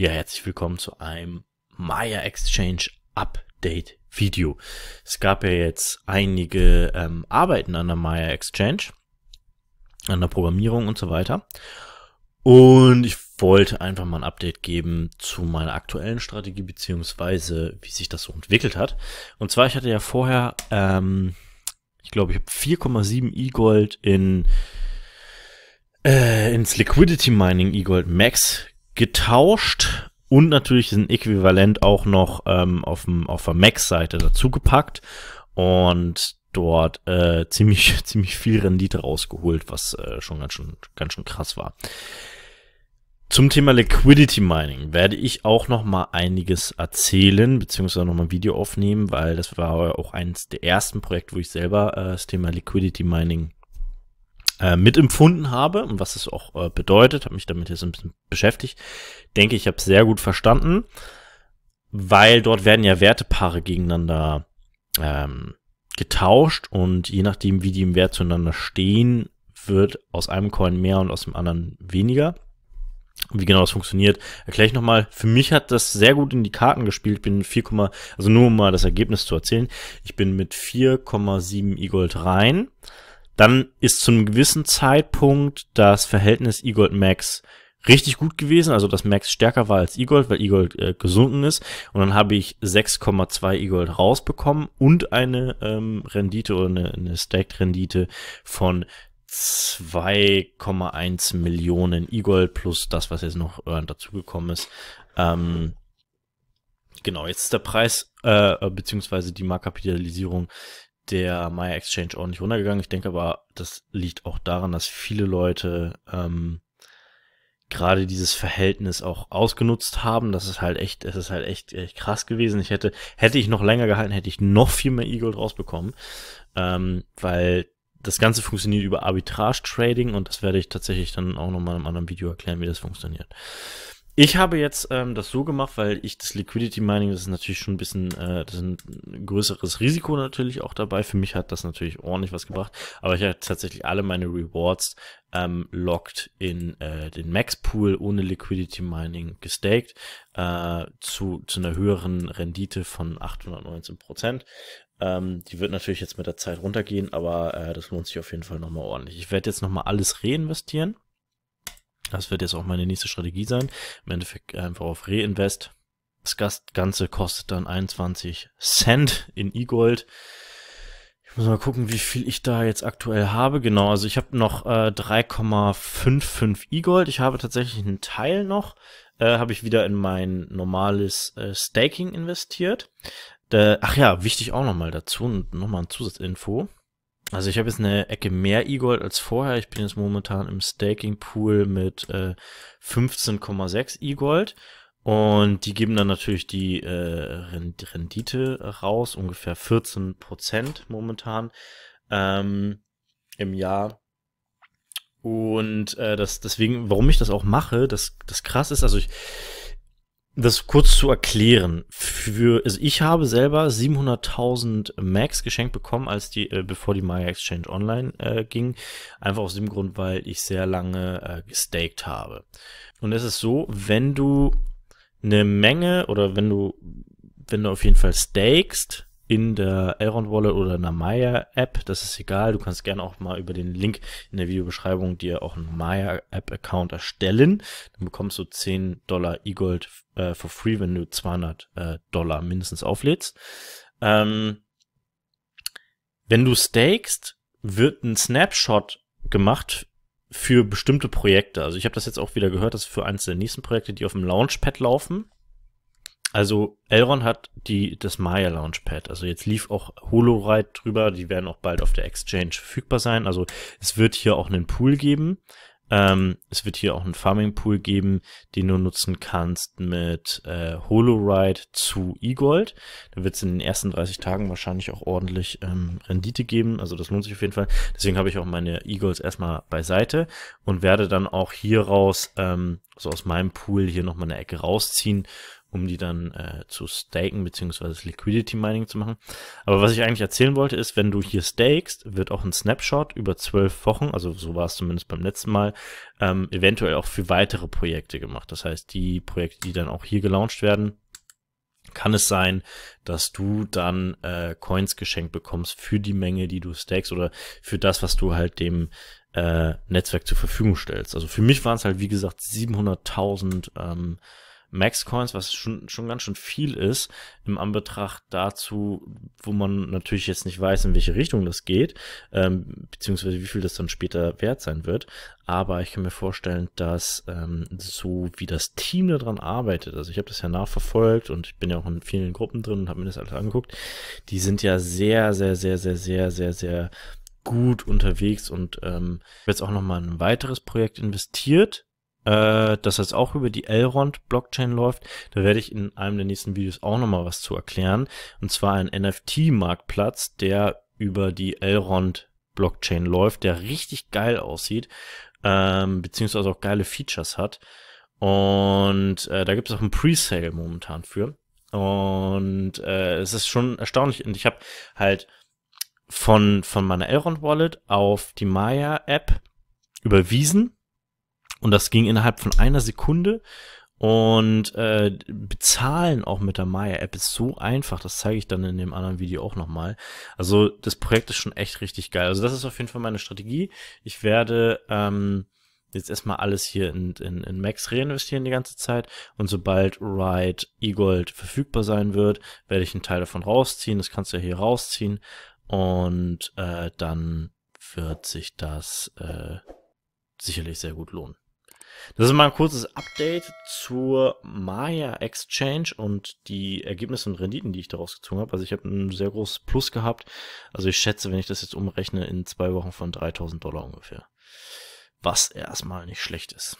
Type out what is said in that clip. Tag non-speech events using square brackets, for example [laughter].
Ja, herzlich willkommen zu einem Maya Exchange Update Video. Es gab ja jetzt einige ähm, Arbeiten an der Maya Exchange, an der Programmierung und so weiter. Und ich wollte einfach mal ein Update geben zu meiner aktuellen Strategie, beziehungsweise wie sich das so entwickelt hat. Und zwar, ich hatte ja vorher, ähm, ich glaube, ich habe 4,7 E-Gold in äh, ins Liquidity Mining E-Gold Max getauscht und natürlich sind Äquivalent auch noch ähm, auf, dem, auf der Mac-Seite dazugepackt und dort äh, [laughs] ziemlich, ziemlich viel Rendite rausgeholt, was äh, schon ganz schön, ganz schön krass war. Zum Thema Liquidity Mining werde ich auch noch mal einiges erzählen, beziehungsweise noch mal ein Video aufnehmen, weil das war auch eines der ersten Projekte, wo ich selber äh, das Thema Liquidity Mining äh, mitempfunden habe und was es auch äh, bedeutet, habe mich damit jetzt ein bisschen beschäftigt, denke ich, habe sehr gut verstanden, weil dort werden ja Wertepaare gegeneinander ähm, getauscht und je nachdem, wie die im Wert zueinander stehen, wird aus einem Coin mehr und aus dem anderen weniger. Und Wie genau das funktioniert, erkläre ich nochmal. Für mich hat das sehr gut in die Karten gespielt. Bin 4, also nur um mal das Ergebnis zu erzählen. Ich bin mit 4,7 E-Gold rein. Dann ist zu einem gewissen Zeitpunkt das Verhältnis Igold-Max richtig gut gewesen, also dass Max stärker war als Igold, weil Igold äh, gesunken ist. Und dann habe ich 6,2 Igold rausbekommen und eine ähm, Rendite oder eine, eine Staked-Rendite von 2,1 Millionen Igold plus das, was jetzt noch äh, dazugekommen ist. Ähm, genau, jetzt ist der Preis äh, beziehungsweise die Marktkapitalisierung der Maya Exchange ordentlich runtergegangen. Ich denke aber, das liegt auch daran, dass viele Leute ähm, gerade dieses Verhältnis auch ausgenutzt haben. Das ist halt echt, es ist halt echt, echt krass gewesen. Ich hätte, hätte ich noch länger gehalten, hätte ich noch viel mehr E-Gold rausbekommen, ähm, weil das Ganze funktioniert über Arbitrage Trading und das werde ich tatsächlich dann auch nochmal in einem anderen Video erklären, wie das funktioniert. Ich habe jetzt ähm, das so gemacht, weil ich das Liquidity Mining, das ist natürlich schon ein bisschen, äh, das ist ein größeres Risiko natürlich auch dabei. Für mich hat das natürlich ordentlich was gebracht, aber ich habe tatsächlich alle meine Rewards ähm, locked in äh, den Max Pool ohne Liquidity Mining gestaked äh, zu, zu einer höheren Rendite von 819 Prozent. Ähm, die wird natürlich jetzt mit der Zeit runtergehen, aber äh, das lohnt sich auf jeden Fall nochmal ordentlich. Ich werde jetzt nochmal alles reinvestieren das wird jetzt auch meine nächste Strategie sein. Im Endeffekt einfach auf Reinvest. Das Ganze kostet dann 21 Cent in E-Gold. Ich muss mal gucken, wie viel ich da jetzt aktuell habe. Genau, also ich habe noch äh, 3,55 E-Gold. Ich habe tatsächlich einen Teil noch. Äh, habe ich wieder in mein normales äh, Staking investiert. Äh, ach ja, wichtig auch nochmal dazu und nochmal ein Zusatzinfo. Also ich habe jetzt eine Ecke mehr E-Gold als vorher. Ich bin jetzt momentan im Staking-Pool mit äh, 15,6 E-Gold. Und die geben dann natürlich die äh, Rendite raus, ungefähr 14% momentan ähm, im Jahr. Und äh, das, deswegen, warum ich das auch mache, das, das krass ist, also ich, das kurz zu erklären. Für, also ich habe selber 700.000 Max geschenkt bekommen, als die, äh, bevor die Maya Exchange online äh, ging. Einfach aus dem Grund, weil ich sehr lange äh, gestaked habe. Und es ist so, wenn du eine Menge oder wenn du, wenn du auf jeden Fall stakest, in der Elrond Wallet oder in der Maya App. Das ist egal. Du kannst gerne auch mal über den Link in der Videobeschreibung dir auch einen Maya App Account erstellen. Dann bekommst du 10 Dollar E-Gold äh, for free, wenn du 200 äh, Dollar mindestens auflädst. Ähm, wenn du stakest, wird ein Snapshot gemacht für bestimmte Projekte. Also ich habe das jetzt auch wieder gehört, dass für eins der nächsten Projekte, die auf dem Launchpad laufen, also Elrond hat die, das Maya Launchpad. Also jetzt lief auch HoloRide drüber. Die werden auch bald auf der Exchange verfügbar sein. Also es wird hier auch einen Pool geben. Ähm, es wird hier auch einen Farming Pool geben, den du nutzen kannst mit äh, HoloRide zu E-Gold. Da wird es in den ersten 30 Tagen wahrscheinlich auch ordentlich ähm, Rendite geben. Also das lohnt sich auf jeden Fall. Deswegen habe ich auch meine E-Golds erstmal beiseite und werde dann auch hier raus, ähm, so aus meinem Pool hier nochmal eine Ecke rausziehen um die dann äh, zu staken beziehungsweise Liquidity Mining zu machen. Aber was ich eigentlich erzählen wollte ist, wenn du hier stakest, wird auch ein Snapshot über zwölf Wochen, also so war es zumindest beim letzten Mal, ähm, eventuell auch für weitere Projekte gemacht. Das heißt, die Projekte, die dann auch hier gelauncht werden, kann es sein, dass du dann äh, Coins geschenkt bekommst für die Menge, die du stakest oder für das, was du halt dem äh, Netzwerk zur Verfügung stellst. Also für mich waren es halt, wie gesagt, 700.000 ähm, Max-Coins, was schon, schon ganz schön viel ist, im Anbetracht dazu, wo man natürlich jetzt nicht weiß, in welche Richtung das geht, ähm, beziehungsweise wie viel das dann später wert sein wird. Aber ich kann mir vorstellen, dass ähm, so wie das Team daran arbeitet, also ich habe das ja nachverfolgt und ich bin ja auch in vielen Gruppen drin und habe mir das alles angeguckt, die sind ja sehr, sehr, sehr, sehr, sehr, sehr, sehr gut unterwegs und ähm, jetzt auch nochmal ein weiteres Projekt investiert äh, das jetzt auch über die Elrond-Blockchain läuft. Da werde ich in einem der nächsten Videos auch nochmal was zu erklären. Und zwar ein NFT-Marktplatz, der über die Elrond-Blockchain läuft, der richtig geil aussieht, ähm, beziehungsweise auch geile Features hat. Und äh, da gibt es auch einen Presale momentan für. Und äh, es ist schon erstaunlich. Und ich habe halt von, von meiner Elrond Wallet auf die Maya App überwiesen und das ging innerhalb von einer Sekunde. Und äh, bezahlen auch mit der Maya-App ist so einfach. Das zeige ich dann in dem anderen Video auch nochmal. Also das Projekt ist schon echt richtig geil. Also das ist auf jeden Fall meine Strategie. Ich werde ähm, jetzt erstmal alles hier in, in, in Max reinvestieren die ganze Zeit. Und sobald Ride E-Gold verfügbar sein wird, werde ich einen Teil davon rausziehen. Das kannst du ja hier rausziehen. Und äh, dann wird sich das äh, sicherlich sehr gut lohnen. Das ist mal ein kurzes Update zur Maya Exchange und die Ergebnisse und Renditen, die ich daraus gezogen habe. Also ich habe ein sehr großes Plus gehabt. Also ich schätze, wenn ich das jetzt umrechne, in zwei Wochen von 3000 Dollar ungefähr. Was erstmal nicht schlecht ist.